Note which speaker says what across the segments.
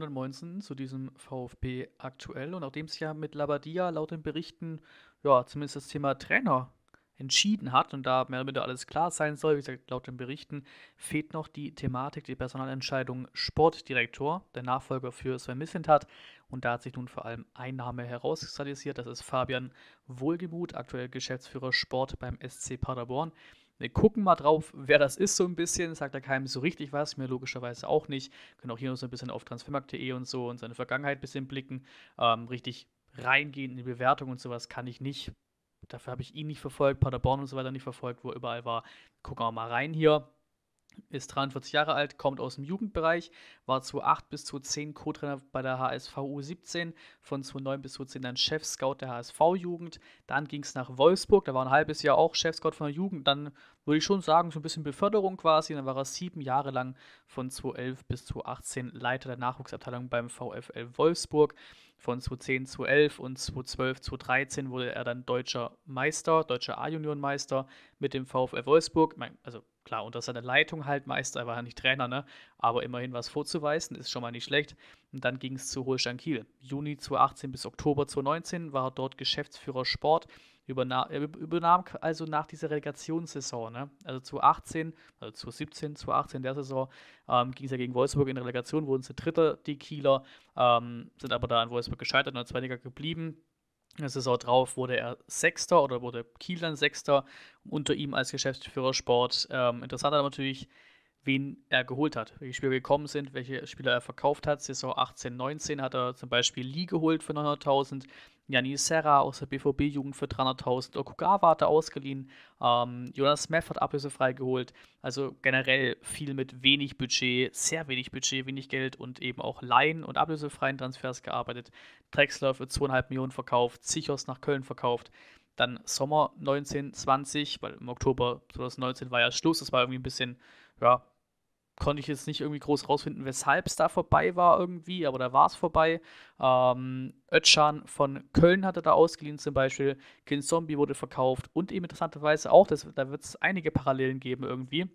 Speaker 1: U19 zu diesem VfB aktuell und nachdem sich ja mit Labadia laut den Berichten ja zumindest das Thema Trainer entschieden hat und da mehr oder weniger alles klar sein soll, wie gesagt, laut den Berichten, fehlt noch die Thematik, die Personalentscheidung Sportdirektor, der Nachfolger für Sven Missentat. Und da hat sich nun vor allem ein Name herauskristallisiert, das ist Fabian Wohlgemuth, aktuell Geschäftsführer Sport beim SC Paderborn. Wir gucken mal drauf, wer das ist, so ein bisschen. Sagt da keinem so richtig was, mir logischerweise auch nicht. Können auch hier noch so ein bisschen auf transfermarkt.de und so und seine Vergangenheit ein bisschen blicken. Ähm, richtig reingehen in die Bewertung und sowas kann ich nicht. Dafür habe ich ihn nicht verfolgt, Paderborn und so weiter nicht verfolgt, wo er überall war. Gucken wir mal rein hier ist 43 Jahre alt, kommt aus dem Jugendbereich, war zu 8 bis zu 10 Co-Trainer bei der HSV U17, von zu 9 bis zu 10 dann Chef-Scout der HSV-Jugend. Dann ging es nach Wolfsburg, da war ein halbes Jahr auch Chef-Scout von der Jugend. Dann würde ich schon sagen, so ein bisschen Beförderung quasi. Dann war er sieben Jahre lang von 2011 bis zu 18 Leiter der Nachwuchsabteilung beim VfL Wolfsburg. Von 2010, 11 und 2012, 13 wurde er dann deutscher Meister, deutscher a meister mit dem VfL Wolfsburg. Also Klar, unter seiner Leitung halt meist, er war ja nicht Trainer, ne? aber immerhin was vorzuweisen, ist schon mal nicht schlecht. Und dann ging es zu Holstein Kiel. Juni 2018 bis Oktober 2019 war er dort Geschäftsführer Sport, äh, übernahm, übernahm also nach dieser Relegationssaison, ne? also zu 18, also zu 17, der Saison, ähm, ging es ja gegen Wolfsburg in Relegation, wurden sie Dritter, die Kieler, ähm, sind aber da an Wolfsburg gescheitert und als der Zweitliga geblieben. In der Saison drauf wurde er Sechster oder wurde Kiel dann Sechster, unter ihm als Geschäftsführer Sport. Ähm, interessant natürlich wen er geholt hat, welche Spieler gekommen sind, welche Spieler er verkauft hat. Saison 18, 19 hat er zum Beispiel Lee geholt für 900.000, Yanni Serra aus der BVB-Jugend für 300.000, Okugawa hat er ausgeliehen, ähm, Jonas Meff hat ablösefrei geholt. Also generell viel mit wenig Budget, sehr wenig Budget, wenig Geld und eben auch Laien und ablösefreien Transfers gearbeitet. Drexler für 2,5 Millionen verkauft, Zichos nach Köln verkauft dann Sommer 1920, weil im Oktober 2019 war ja Schluss, das war irgendwie ein bisschen, ja, konnte ich jetzt nicht irgendwie groß rausfinden, weshalb es da vorbei war irgendwie, aber da war es vorbei. Ähm, Ötschan von Köln hatte da ausgeliehen zum Beispiel, Kind Zombie wurde verkauft und eben interessanterweise auch, das, da wird es einige Parallelen geben irgendwie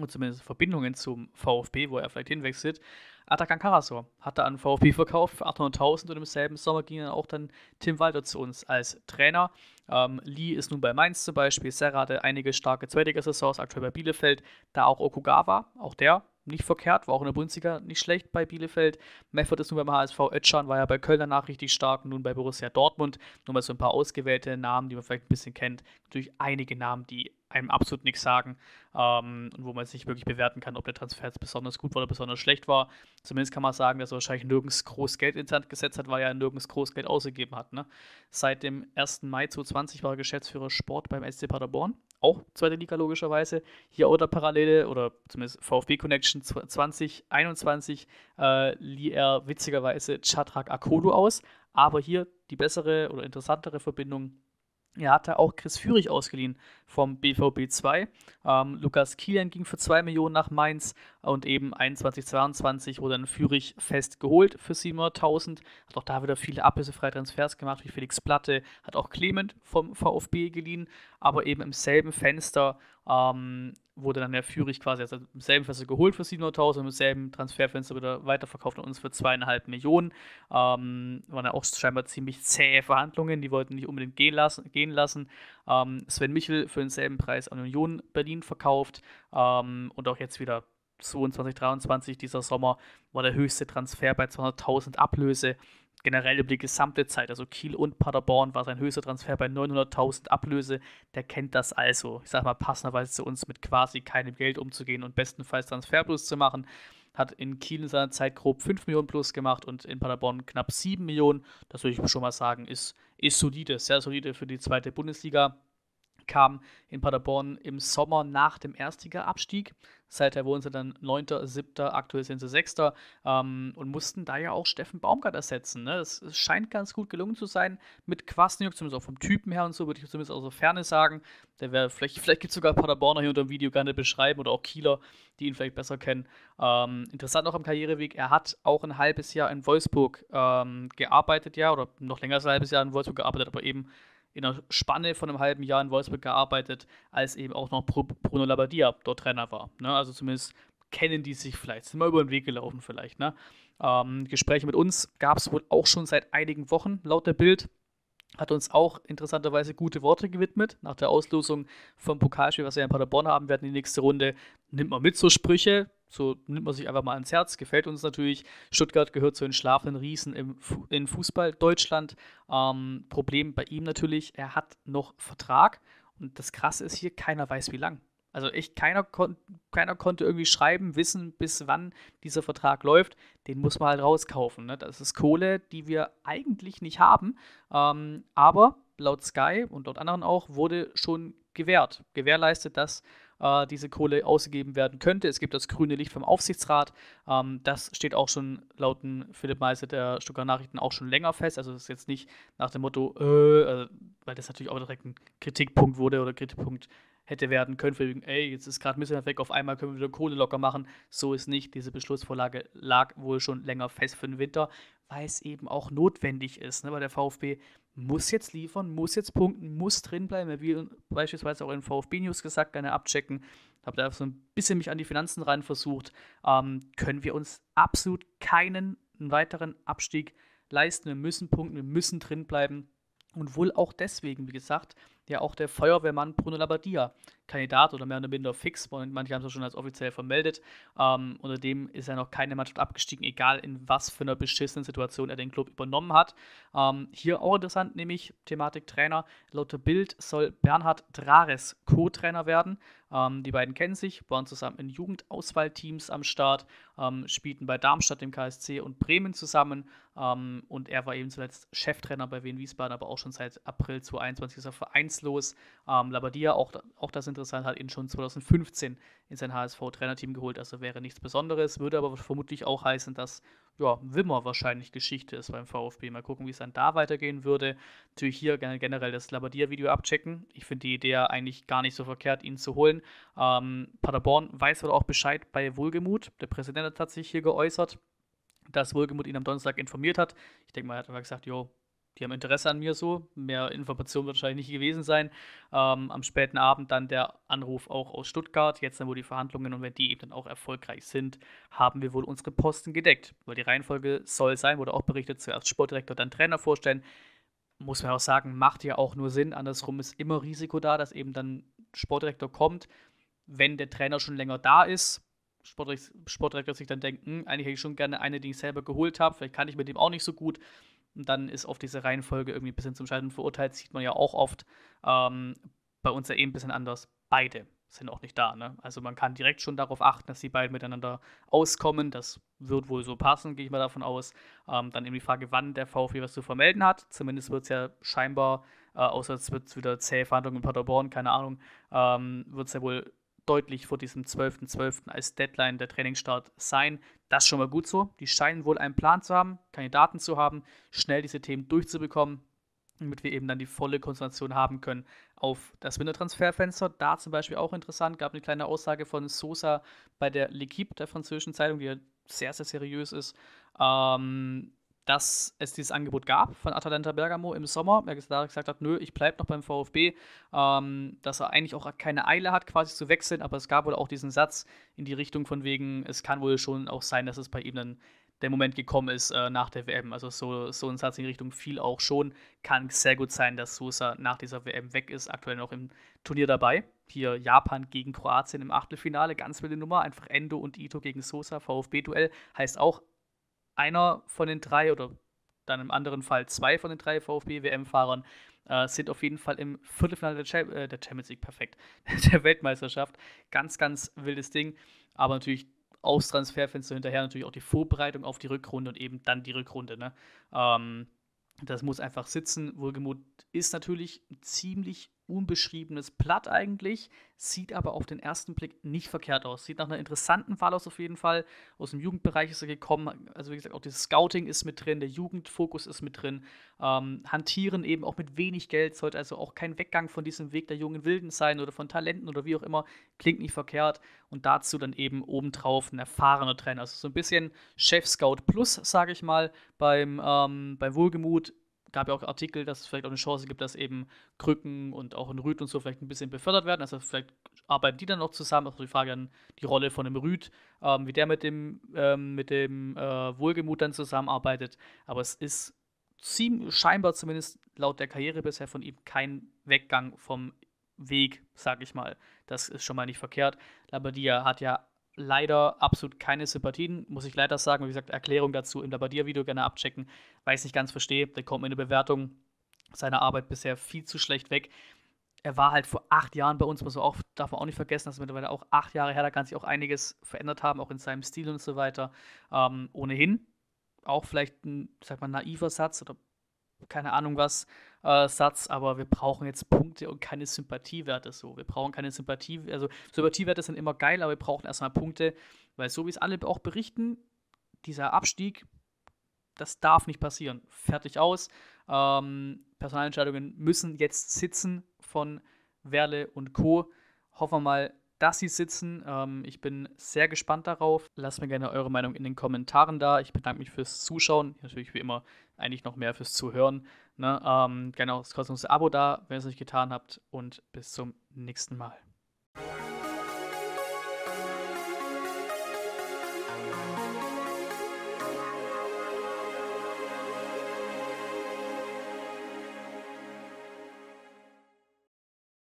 Speaker 1: und zumindest Verbindungen zum VfB, wo er vielleicht hinwechselt. Atakan Karasor hat er an VfB verkauft für 800.000 und im selben Sommer ging dann auch dann Tim Walter zu uns als Trainer. Ähm, Lee ist nun bei Mainz zum Beispiel, Serra hatte einige starke Zweitliga-Saisons, aktuell bei Bielefeld, da auch Okugawa, auch der nicht verkehrt, war auch in der Bundesliga nicht schlecht bei Bielefeld. Meffert ist nun beim HSV, Ötschan war ja bei Köln danach richtig stark, nun bei Borussia Dortmund. Nur mal so ein paar ausgewählte Namen, die man vielleicht ein bisschen kennt. Natürlich einige Namen, die einem absolut nichts sagen ähm, und wo man jetzt nicht wirklich bewerten kann, ob der Transfer jetzt besonders gut war oder besonders schlecht war. Zumindest kann man sagen, dass er wahrscheinlich nirgends groß Geld ins Hand gesetzt hat, weil er nirgends groß Geld ausgegeben hat. Ne? Seit dem 1. Mai 2020 war er Geschäftsführer Sport beim SC Paderborn, auch zweite Liga logischerweise. Hier auch der Parallele oder zumindest VfB Connection 2021 äh, lieh er witzigerweise Chatrak Akolu aus, aber hier die bessere oder interessantere Verbindung er hatte auch Chris Führig ausgeliehen vom BVB 2. Ähm, Lukas Kilian ging für 2 Millionen nach Mainz und eben 21-22 wurde dann Führig fest geholt für 700.000. Hat auch da wieder viele ablösefreie Transfers gemacht, wie Felix Platte, hat auch Clement vom VfB geliehen, aber eben im selben Fenster ähm, wurde dann der Führig quasi also im selben Fenster geholt für 700.000 und im selben Transferfenster wieder weiterverkauft an uns für zweieinhalb Millionen. Ähm, waren ja auch scheinbar ziemlich zähe Verhandlungen, die wollten nicht unbedingt gehen lassen. Gehen lassen. Ähm, Sven Michel für denselben Preis an Union Berlin verkauft. Ähm, und auch jetzt wieder 22, 23 dieser Sommer war der höchste Transfer bei 200.000 Ablöse. Generell über die gesamte Zeit, also Kiel und Paderborn war sein höchster Transfer bei 900.000 Ablöse. Der kennt das also, ich sag mal passenderweise zu uns, mit quasi keinem Geld umzugehen und bestenfalls Transferplus zu machen. Hat in Kiel in seiner Zeit grob 5 Millionen plus gemacht und in Paderborn knapp 7 Millionen. Das würde ich schon mal sagen, ist, ist solide, sehr solide für die zweite Bundesliga kam in Paderborn im Sommer nach dem Erstliga-Abstieg. Seither wurden sie dann 9., 7., aktuell sind sie 6. Ähm, und mussten da ja auch Steffen Baumgart ersetzen. Ne? Das, das scheint ganz gut gelungen zu sein mit Kwasniok, zumindest auch vom Typen her und so, würde ich zumindest aus der Ferne sagen. Der wäre vielleicht, vielleicht gibt es sogar Paderborner hier unter dem Video gerne beschreiben oder auch Kieler, die ihn vielleicht besser kennen. Ähm, interessant noch am Karriereweg, er hat auch ein halbes Jahr in Wolfsburg ähm, gearbeitet, ja, oder noch länger als ein halbes Jahr in Wolfsburg gearbeitet, aber eben in der Spanne von einem halben Jahr in Wolfsburg gearbeitet, als eben auch noch Bruno Labbadia dort Trainer war. Ne? Also zumindest kennen die sich vielleicht, sind mal über den Weg gelaufen vielleicht. Ne? Ähm, Gespräche mit uns gab es wohl auch schon seit einigen Wochen, laut der Bild hat uns auch interessanterweise gute Worte gewidmet. Nach der Auslosung vom Pokalspiel, was wir in Paderborn haben werden, die nächste Runde, nimmt man mit so Sprüche. So nimmt man sich einfach mal ans Herz. Gefällt uns natürlich. Stuttgart gehört zu den schlafenden Riesen im, in Fußball Deutschland. Ähm, Problem bei ihm natürlich, er hat noch Vertrag. Und das Krasse ist hier, keiner weiß wie lang. Also echt, keiner, kon keiner konnte irgendwie schreiben, wissen, bis wann dieser Vertrag läuft. Den muss man halt rauskaufen. Ne? Das ist Kohle, die wir eigentlich nicht haben. Ähm, aber laut Sky und laut anderen auch wurde schon gewährt, gewährleistet, dass äh, diese Kohle ausgegeben werden könnte. Es gibt das grüne Licht vom Aufsichtsrat. Ähm, das steht auch schon laut Philipp Meise der Stucker Nachrichten auch schon länger fest. Also das ist jetzt nicht nach dem Motto, äh, äh, weil das natürlich auch direkt ein Kritikpunkt wurde oder Kritikpunkt hätte werden können, wegen, ey, jetzt ist gerade Missland weg, auf einmal können wir wieder Kohle locker machen. So ist nicht. Diese Beschlussvorlage lag wohl schon länger fest für den Winter, weil es eben auch notwendig ist, ne? weil der VfB muss jetzt liefern, muss jetzt punkten, muss drinbleiben. Wie beispielsweise auch in VfB News gesagt, gerne abchecken. Habe da so ein bisschen mich an die Finanzen rein versucht. Ähm, können wir uns absolut keinen weiteren Abstieg leisten. Wir müssen punkten, wir müssen drinbleiben. Und wohl auch deswegen, wie gesagt, ja auch der Feuerwehrmann Bruno Labbadia, Kandidat oder mehr oder minder fix, manche haben es schon als offiziell vermeldet. Ähm, unter dem ist ja noch keine Mannschaft abgestiegen, egal in was für einer beschissenen Situation er den Club übernommen hat. Ähm, hier auch interessant, nämlich Thematik Trainer. Laut der Bild soll Bernhard Drares Co-Trainer werden. Ähm, die beiden kennen sich, waren zusammen in Jugendauswahlteams am Start, ähm, spielten bei Darmstadt, dem KSC und Bremen zusammen. Ähm, und er war eben zuletzt Cheftrainer bei Wien Wiesbaden, aber auch schon seit April 2021 ist er Vereins vereinslos. Ähm, Labadia, auch, auch das interessant, hat ihn schon 2015 in sein HSV-Trainerteam geholt, also wäre nichts Besonderes. Würde aber vermutlich auch heißen, dass ja, Wimmer wahrscheinlich Geschichte ist beim VfB. Mal gucken, wie es dann da weitergehen würde. Natürlich hier generell das Labadia-Video abchecken. Ich finde die Idee eigentlich gar nicht so verkehrt, ihn zu holen. Ähm, Paderborn weiß aber auch Bescheid bei Wohlgemut. Der Präsident hat sich hier geäußert dass Wohlgemut ihn am Donnerstag informiert hat. Ich denke mal, er hat einfach gesagt, jo, die haben Interesse an mir so. Mehr Informationen wird wahrscheinlich nicht gewesen sein. Ähm, am späten Abend dann der Anruf auch aus Stuttgart. Jetzt dann wohl die Verhandlungen und wenn die eben dann auch erfolgreich sind, haben wir wohl unsere Posten gedeckt. Weil die Reihenfolge soll sein, wurde auch berichtet, zuerst Sportdirektor, dann Trainer vorstellen. Muss man auch sagen, macht ja auch nur Sinn. Andersrum ist immer Risiko da, dass eben dann Sportdirektor kommt. Wenn der Trainer schon länger da ist, Sportdirektor, Sportdirektor sich dann denken, hm, eigentlich hätte ich schon gerne eine, die ich selber geholt habe, vielleicht kann ich mit dem auch nicht so gut. Und dann ist oft diese Reihenfolge irgendwie ein bisschen zum Scheitern verurteilt, sieht man ja auch oft. Ähm, bei uns ja eben eh ein bisschen anders. Beide sind auch nicht da. Ne? Also man kann direkt schon darauf achten, dass die beiden miteinander auskommen. Das wird wohl so passen, gehe ich mal davon aus. Ähm, dann eben die Frage, wann der VfB was zu vermelden hat. Zumindest wird es ja scheinbar, äh, außer es wird wieder zähe Verhandlungen in Paderborn, keine Ahnung, ähm, wird es ja wohl deutlich vor diesem 12.12. .12. als Deadline der Trainingsstart sein. Das ist schon mal gut so. Die scheinen wohl einen Plan zu haben, Kandidaten zu haben, schnell diese Themen durchzubekommen, damit wir eben dann die volle Konzentration haben können auf das Wintertransferfenster. Da zum Beispiel auch interessant, gab eine kleine Aussage von Sosa bei der L'Equipe der französischen Zeitung, die ja sehr, sehr seriös ist. Ähm, dass es dieses Angebot gab von Atalanta Bergamo im Sommer. Er gesagt hat, nö, ich bleibe noch beim VfB, ähm, dass er eigentlich auch keine Eile hat, quasi zu wechseln, aber es gab wohl auch diesen Satz in die Richtung von wegen, es kann wohl schon auch sein, dass es bei ihm dann der Moment gekommen ist äh, nach der WM. Also so, so ein Satz in die Richtung fiel auch schon. Kann sehr gut sein, dass Sosa nach dieser WM weg ist, aktuell noch im Turnier dabei. Hier Japan gegen Kroatien im Achtelfinale, ganz wilde Nummer. Einfach Endo und Ito gegen Sosa, VfB-Duell. Heißt auch einer von den drei oder dann im anderen Fall zwei von den drei VfB-WM-Fahrern äh, sind auf jeden Fall im Viertelfinale der, Cham äh, der Champions League perfekt, der Weltmeisterschaft. Ganz, ganz wildes Ding. Aber natürlich aus Transferfenster hinterher natürlich auch die Vorbereitung auf die Rückrunde und eben dann die Rückrunde. Ne? Ähm, das muss einfach sitzen. Wohlgemut ist natürlich ein ziemlich unbeschriebenes Blatt eigentlich, sieht aber auf den ersten Blick nicht verkehrt aus. Sieht nach einer interessanten Wahl aus auf jeden Fall. Aus dem Jugendbereich ist er gekommen. Also wie gesagt, auch dieses Scouting ist mit drin, der Jugendfokus ist mit drin. Ähm, hantieren eben auch mit wenig Geld, sollte also auch kein Weggang von diesem Weg der jungen Wilden sein oder von Talenten oder wie auch immer. Klingt nicht verkehrt. Und dazu dann eben obendrauf ein erfahrener Trainer. Also so ein bisschen Chef-Scout Plus, sage ich mal, beim, ähm, beim Wohlgemut gab ja auch Artikel, dass es vielleicht auch eine Chance gibt, dass eben Krücken und auch ein Rüd und so vielleicht ein bisschen befördert werden. Also vielleicht arbeiten die dann noch zusammen. Also die Frage an die Rolle von einem Rüd, ähm, wie der mit dem, ähm, mit dem äh, Wohlgemut dann zusammenarbeitet. Aber es ist ziemlich, scheinbar zumindest laut der Karriere bisher von ihm kein Weggang vom Weg, sag ich mal. Das ist schon mal nicht verkehrt. Labadia hat ja leider absolut keine Sympathien, muss ich leider sagen. Wie gesagt, Erklärung dazu im Labadier-Video gerne abchecken, weil ich es nicht ganz verstehe. Da kommt mir eine Bewertung seiner Arbeit bisher viel zu schlecht weg. Er war halt vor acht Jahren bei uns, muss man auch, darf man auch nicht vergessen, dass mittlerweile auch acht Jahre her, da kann sich auch einiges verändert haben, auch in seinem Stil und so weiter. Ähm, ohnehin auch vielleicht ein, sag mal, naiver Satz oder keine Ahnung was, äh, Satz, aber wir brauchen jetzt Punkte und keine Sympathiewerte so. Wir brauchen keine Sympathie, also Sympathiewerte sind immer geil, aber wir brauchen erstmal Punkte, weil so wie es alle auch berichten, dieser Abstieg, das darf nicht passieren. Fertig aus. Ähm, Personalentscheidungen müssen jetzt sitzen von Werle und Co. Hoffen wir mal, dass sie sitzen. Ähm, ich bin sehr gespannt darauf. Lasst mir gerne eure Meinung in den Kommentaren da. Ich bedanke mich fürs Zuschauen. Natürlich wie immer eigentlich noch mehr fürs Zuhören. Ne? Ähm, gerne auch das kostenlose Abo da, wenn ihr es nicht getan habt. Und bis zum nächsten Mal.